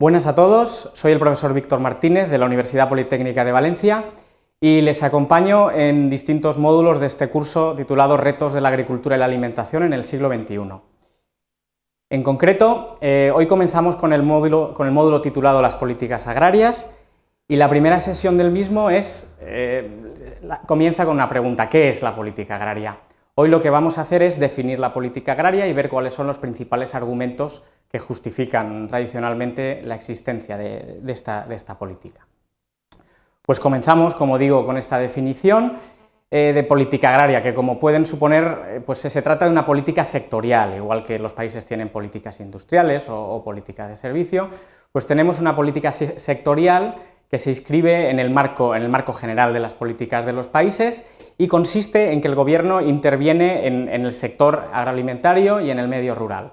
Buenas a todos, soy el profesor Víctor Martínez de la Universidad Politécnica de Valencia y les acompaño en distintos módulos de este curso titulado Retos de la Agricultura y la Alimentación en el siglo XXI. En concreto, eh, hoy comenzamos con el, módulo, titulado Las políticas agrarias y la primera sesión del mismo es, eh, comienza con una pregunta, ¿qué es la política agraria? Hoy lo que vamos a hacer es definir la política agraria y ver cuáles son los principales argumentos que justifican tradicionalmente la existencia de, esta, política. Pues comenzamos, como digo, con esta definición eh, de política agraria, que como pueden suponer, eh, pues se trata de una política sectorial, igual que los países tienen políticas industriales o, o políticas de servicio, pues tenemos una política sectorial que se inscribe en el, marco, general de las políticas de los países y consiste en que el gobierno interviene en, el sector agroalimentario y en el medio rural.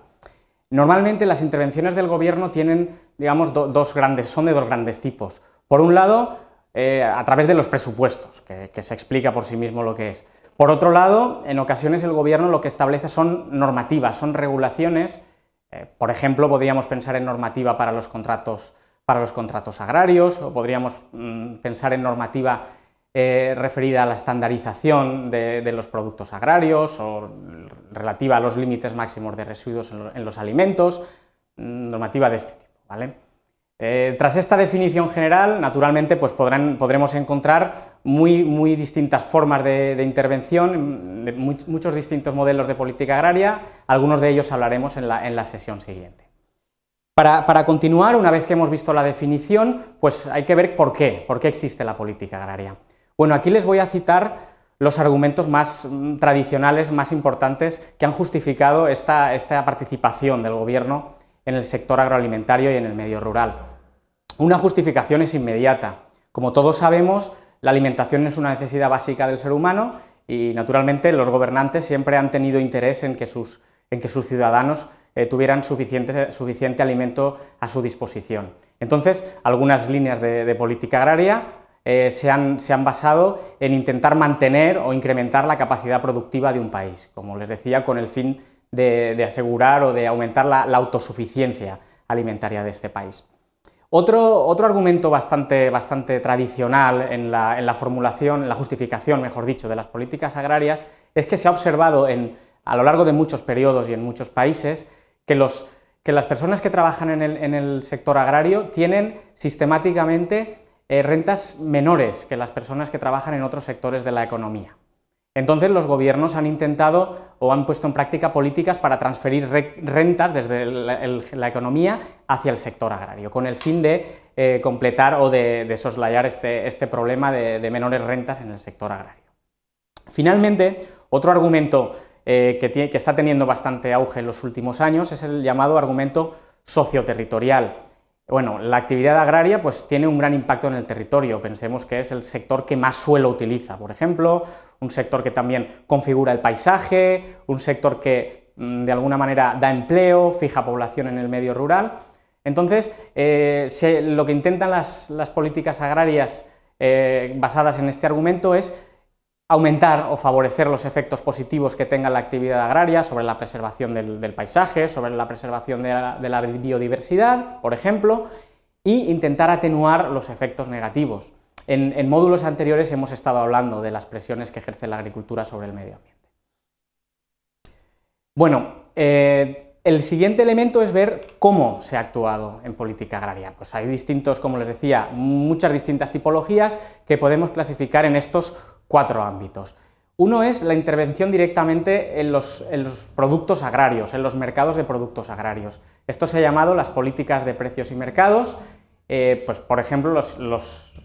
Normalmente las intervenciones del gobierno tienen, digamos, dos grandes, son de dos grandes tipos. Por un lado, eh, a través de los presupuestos, que, se explica por sí mismo lo que es. Por otro lado, en ocasiones el gobierno lo que establece son normativas, son regulaciones. Eh, por ejemplo, podríamos pensar en normativa para los contratos para los contratos agrarios, o podríamos mm, pensar en normativa eh, referida a la estandarización de, los productos agrarios o relativa a los límites máximos de residuos en, los alimentos, mm, normativa de este tipo. ¿vale? Eh, tras esta definición general, naturalmente, pues podremos encontrar muy, distintas formas de, intervención, mm, muchos distintos modelos de política agraria, algunos de ellos hablaremos en la sesión siguiente. Para, continuar, una vez que hemos visto la definición, pues hay que ver por qué, por qué existe la política agraria. Bueno, aquí les voy a citar los argumentos más mm, tradicionales, más importantes, que han justificado esta, participación del gobierno en el sector agroalimentario y en el medio rural. Una justificación es inmediata. Como todos sabemos, la alimentación es una necesidad básica del ser humano y, naturalmente, los gobernantes siempre han tenido interés en que sus ciudadanos eh, tuvieran suficiente, suficiente, alimento a su disposición. Entonces, algunas líneas de, política agraria eh, se, han, basado en intentar mantener o incrementar la capacidad productiva de un país, como les decía, con el fin de, asegurar o de aumentar la, autosuficiencia alimentaria de este país. Otro, otro argumento bastante, bastante tradicional en la, formulación, en la justificación, mejor dicho, de las políticas agrarias es que se ha observado en, a lo largo de muchos periodos y en muchos países que, los, que las personas que trabajan en el, sector agrario tienen sistemáticamente eh, rentas menores que las personas que trabajan en otros sectores de la economía. Entonces los gobiernos han intentado o han puesto en práctica políticas para transferir rentas desde la economía hacia el sector agrario, con el fin de eh, completar o de, soslayar este, este problema de, menores rentas en el sector agrario. Finalmente, otro argumento eh, que, está teniendo bastante auge en los últimos años, es el llamado argumento socioterritorial. Bueno, la actividad agraria pues tiene un gran impacto en el territorio. Pensemos que es el sector que más suelo utiliza, por ejemplo, un sector que también configura el paisaje, un sector que mm, de alguna manera da empleo, fija población en el medio rural. Entonces, eh, lo que intentan las, políticas agrarias eh, basadas en este argumento es aumentar o favorecer los efectos positivos que tenga la actividad agraria sobre la preservación del, paisaje, sobre la preservación de la, biodiversidad, por ejemplo, e intentar atenuar los efectos negativos. En, módulos anteriores hemos estado hablando de las presiones que ejerce la agricultura sobre el medio ambiente. Bueno, eh, el siguiente elemento es ver cómo se ha actuado en política agraria. Pues hay distintos, como les decía, muchas distintas tipologías que podemos clasificar en estos cuatro ámbitos. Uno es la intervención directamente en los, productos agrarios, en los mercados de productos agrarios. Esto se ha llamado las políticas de precios y mercados. Eh, pues, por ejemplo, los,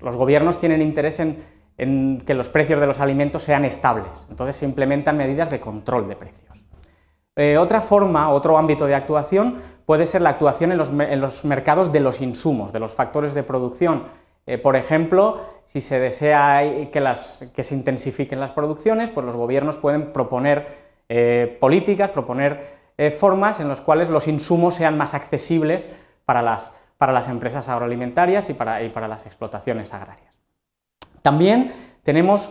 gobiernos tienen interés en, que los precios de los alimentos sean estables. Entonces se implementan medidas de control de precios. Eh, otra forma, otro ámbito de actuación puede ser la actuación en los mercados de los insumos, de los factores de producción eh, por ejemplo, si se desea que, se intensifiquen las producciones, pues los gobiernos pueden proponer eh, políticas, proponer eh, formas en las cuales los insumos sean más accesibles para las, empresas agroalimentarias y para, y para, las explotaciones agrarias. También tenemos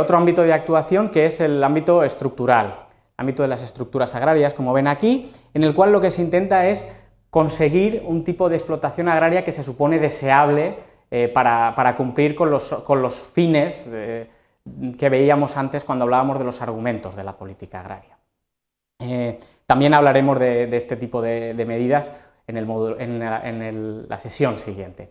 otro ámbito de actuación que es el ámbito estructural, ámbito de las estructuras agrarias, como ven aquí, en el cual lo que se intenta es conseguir un tipo de explotación agraria que se supone deseable eh, para, cumplir con los, fines que veíamos antes cuando hablábamos de los argumentos de la política agraria. Eh, también hablaremos de, este tipo de, medidas en, la, sesión siguiente.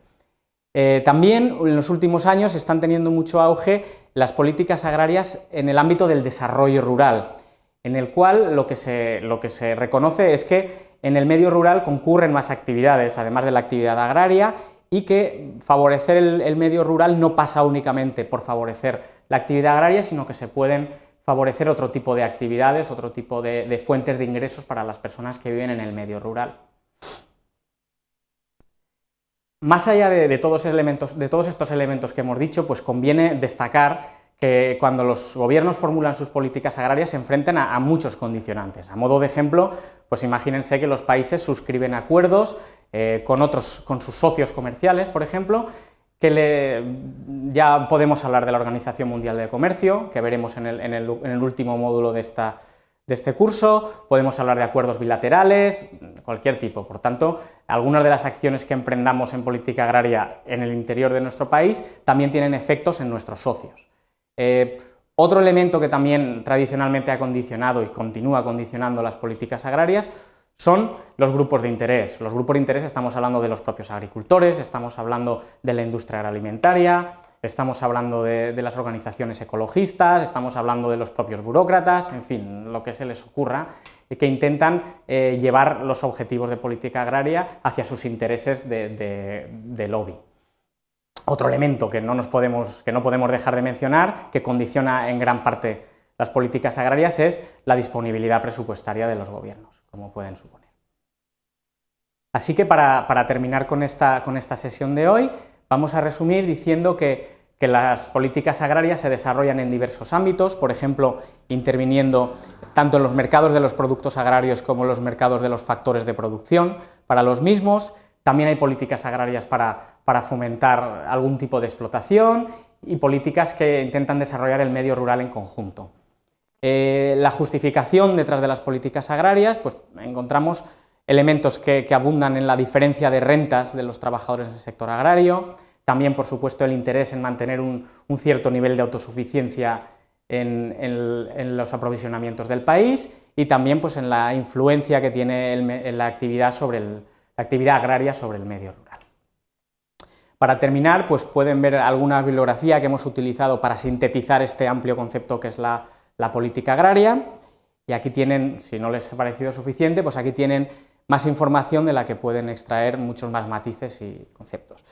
Eh, también en los últimos años están teniendo mucho auge las políticas agrarias en el ámbito del desarrollo rural, en el cual lo que se reconoce es que en el medio rural concurren más actividades, además de la actividad agraria, y que favorecer el, medio rural no pasa únicamente por favorecer la actividad agraria, sino que se pueden favorecer otro tipo de actividades, otro tipo de, fuentes de ingresos para las personas que viven en el medio rural. Más allá de, todos de, todos estos elementos que hemos dicho, pues conviene destacar que cuando los gobiernos formulan sus políticas agrarias se enfrentan a, muchos condicionantes. A modo de ejemplo, pues imagínense que los países suscriben acuerdos eh, con otros, con sus socios comerciales, por ejemplo, que ya podemos hablar de la Organización Mundial de Comercio, que veremos en el, último módulo de, de este curso, podemos hablar de acuerdos bilaterales, cualquier tipo. Por tanto, algunas de las acciones que emprendamos en política agraria en el interior de nuestro país también tienen efectos en nuestros socios. Eh, otro elemento que también tradicionalmente ha condicionado y continúa condicionando las políticas agrarias son los grupos de interés. Los grupos de interés estamos hablando de los propios agricultores, estamos hablando de la industria agroalimentaria, estamos hablando de, las organizaciones ecologistas, estamos hablando de los propios burócratas, en fin, lo que se les ocurra, que intentan eh, llevar los objetivos de política agraria hacia sus intereses de lobby. Otro elemento que no, podemos, que no podemos dejar de mencionar, que condiciona en gran parte las políticas agrarias, es la disponibilidad presupuestaria de los gobiernos, como pueden suponer. Así que para, terminar con esta, sesión de hoy, vamos a resumir diciendo que las políticas agrarias se desarrollan en diversos ámbitos, por ejemplo, interviniendo tanto en los mercados de los productos agrarios como en los mercados de los factores de producción para los mismos, también hay políticas agrarias para, fomentar algún tipo de explotación y políticas que intentan desarrollar el medio rural en conjunto. Eh, la justificación detrás de las políticas agrarias, pues encontramos elementos que, abundan en la diferencia de rentas de los trabajadores en el sector agrario, también por supuesto el interés en mantener un, cierto nivel de autosuficiencia en, los aprovisionamientos del país y también pues, en la influencia que tiene la actividad sobre el, actividad agraria sobre el medio rural. Para terminar, pues pueden ver alguna bibliografía que hemos utilizado para sintetizar este amplio concepto que es la, política agraria. Y aquí tienen, si no les ha parecido suficiente, pues aquí tienen más información de la que pueden extraer muchos más matices y conceptos.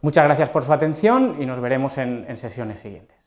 Muchas gracias por su atención y nos veremos en sesiones siguientes.